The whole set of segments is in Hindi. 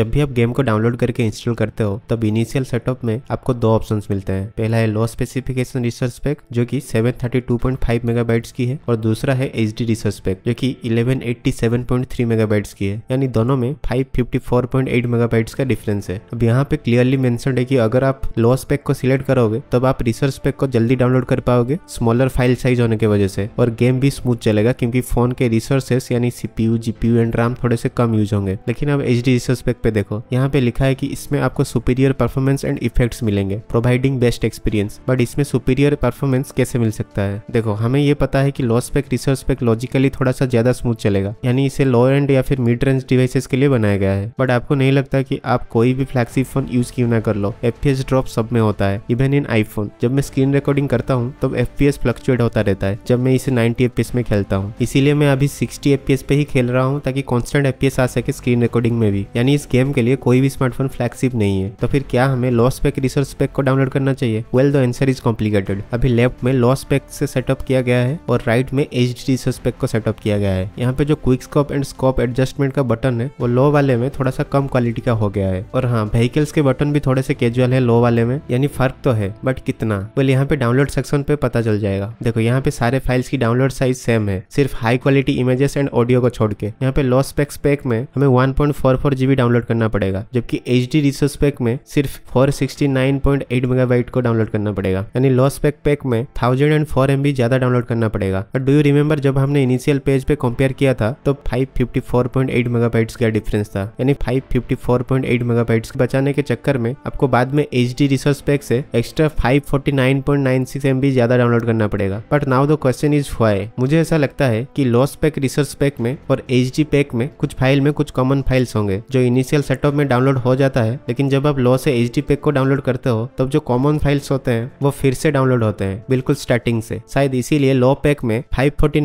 जब भी आप गेम को डाउनलोड करके इंस्टॉल करते हो तब इनिशियल सेटअप में आपको दो ऑप्शन मिलते हैं पहला है लो स्पेसिफिकेशन रिसर्च पैक जो की seven thirty two point five megabytes की है और दूसरा है एच डी रिसर्च पैक जो की 1187.3 सेवन पॉइंट थ्री मेगाबाइट्स की है यानी दोनों में five fifty four point eight megabytes का डिफरेंस है अब यहाँ पे क्लियरली मैंशन है कि अगर आप लो स्पेक को सिलेक्ट करोगे तब आप रिसर्च पैक को जल्दी डाउनलोड कर पाओगे स्मॉलर फाइल साइज होने की वजह से और गेम भी स्मूथ चलेगा क्योंकि फोन के रिसोर्सेस यानी सीपीयू जीपीयू एंड राम थोड़े से कम यूज होंगे लेकिन अब एच डी रिसर्च पैक पे पे देखो यहाँ पे लिखा है कि इसमें आपको सुपीरियर परफॉर्मेंस एंड इफेक्ट्स मिलेंगे प्रोवाइडिंग बेस्ट एक्सपीरियंस बट इसमें सुपीरियर परफॉर्मेंस कैसे मिल सकता है देखो हमें ये पता है कि loss pack research pack logically थोड़ा सा ज्यादा स्मूथ चलेगा यानी इसे लो एंड या फिर मिड रेंज डिवाइसेस के लिए बनाया गया है बट आपको नहीं लगता की आप कोई भी फ्लैक्सी फोन यूज क्यों ना कर लो एफ ड्रॉप सब में होता है इवन इन आईफोन जब मैं स्क्रीन रिकॉर्डिंग करता हूँ तब एफ फ्लक्चुएट होता रहता है जब मैं इसे नाइनटी एफ में खेलता हूँ इसीलिए मैं अभी सिक्सटी एफ पे ही खेल रहा हूँ ताकि कॉन्स्टेंट एफ आ सके स्क्रीन रिकॉर्डिंग में भी यानी इस गेम गेम के लिए कोई भी स्मार्टफोन फ्लैगशिप नहीं है तो फिर क्या हमें लॉस पैक रिसर्च पैक को डाउनलोड करना चाहिए well the answer is complicated अभी लेफ्ट में लॉस पैक से सेटअप किया गया है और राइट में एच डी रिसर्च पैक को सेटअप किया गया है यहाँ पे जो quick scope and scope adjustment का बटन है वो लो वाले में थोड़ा सा कम क्वालिटी का हो गया है और हाँ व्हीकल्स के बटन भी थोड़े से कैजुअल है लो वाले में यानी फर्क तो है बट कितना वेल यहाँ पे डाउनलोड सेक्शन पे पता चल जाएगा देखो यहाँ पे सारे फाइल्स की डाउनलोड साइज सेम है सिर्फ high quality images and audio को छोड़ के यहाँ पे लॉस पैक्स पैक में हमें one point four four GB download download करना पड़ेगा जबकि एच डी रिसोर्स पैक में सिर्फ फोर सिक्सटी 469.8 मेगाबाइट को डाउनलोड करना पड़ेगा यानी लॉस पैक पैक में थाउजेंड एंड फोर एम ज्यादा डाउनलोड करना पड़ेगा और डू यू रिमेम्बर जब हमने इनिशियल पेज पे कंपेयर किया था तो five fifty four point 554.8 megabytes का डिफरेंस था यानी five fifty four point 554.8 megabytes बचाने के चक्कर में आपको बाद में एच डी रिसोर्स पैक से extra five forty nine nine point 549.96 MB ज्यादा डाउनलोड करना पड़ेगा but now the question is why मुझे ऐसा लगता है कि लॉस पैक रिसोर्स पैक में और एच डी पैक में कुछ फाइल में कुछ कॉमन फाइल्स होंगे जो इनिशियल इनिशियल सेटअप में डाउनलोड हो जाता है लेकिन जब आप लॉ से एच पैक को डाउनलोड करते हो तब जो कॉमन फाइल्स होते हैं वो फिर से डाउनलोड होते हैं बिल्कुल स्टार्टिंग से शायद इसीलिए लॉ पैक में फाइव फोर्टी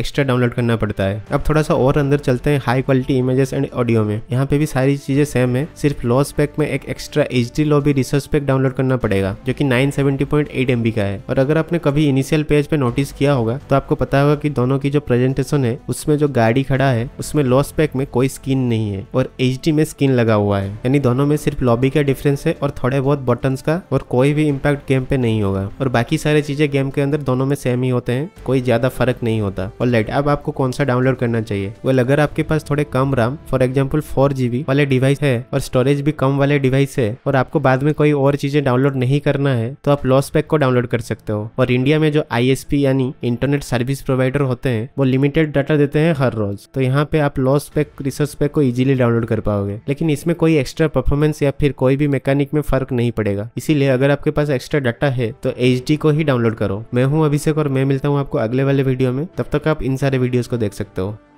एक्स्ट्रा डाउनलोड करना पड़ता है अब थोड़ा सा और अंदर चलते हैं high quality images and audio में यहाँ पे भी सारी चीजें सेम है सिर्फ लॉस पैक में एक extra H D lobby research pack download करना पड़ेगा जो कि 970.8 MB का है और अगर आपने कभी इनिशियल पेज पे नोटिस किया होगा तो आपको पता होगा कि दोनों की जो प्रेजेंटेशन है उसमें जो गाड़ी खड़ा है उसमें लॉस पैक में कोई स्किन नहीं है और एच में स्किन लगा हुआ है यानी दोनों में सिर्फ लॉबी का डिफरेंस है और थोड़े बहुत बटन का और कोई भी इम्पैक्ट गेम पे नहीं होगा और बाकी सारी चीजें गेम के अंदर दोनों में सेम ही होते हैं कोई ज्यादा फर्क नहीं होता और लेट अब आपको कौन सा डाउनलोड करना चाहिए वेल अगर आपके पास थोड़े कम राम फॉर एग्जाम्पल फोर वाले डिवाइस है और स्टोरेज भी कम वाले डिवाइस है और आपको बाद में कोई और चीजें डाउनलोड नहीं करना है तो आप लॉस पैक को डाउनलोड कर सकते हो और इंडिया में जो आई यानी इंटरनेट सर्विस प्रोवाइडर होते हैं वो लिमिटेड डाटा देते हैं हर रोज तो यहाँ पे आप लॉस पैक रिसर्च पैक को इजिली डाउनलोड डाउनलोड कर पाओगे लेकिन इसमें कोई एक्स्ट्रा परफॉर्मेंस या फिर कोई भी मैकेनिक में फर्क नहीं पड़ेगा इसीलिए अगर आपके पास एक्स्ट्रा डाटा है तो एच को ही डाउनलोड करो मैं हूँ अभिषेक और मैं मिलता हूँ आपको अगले वाले वीडियो में तब तक आप इन सारे वीडियोज को देख सकते हो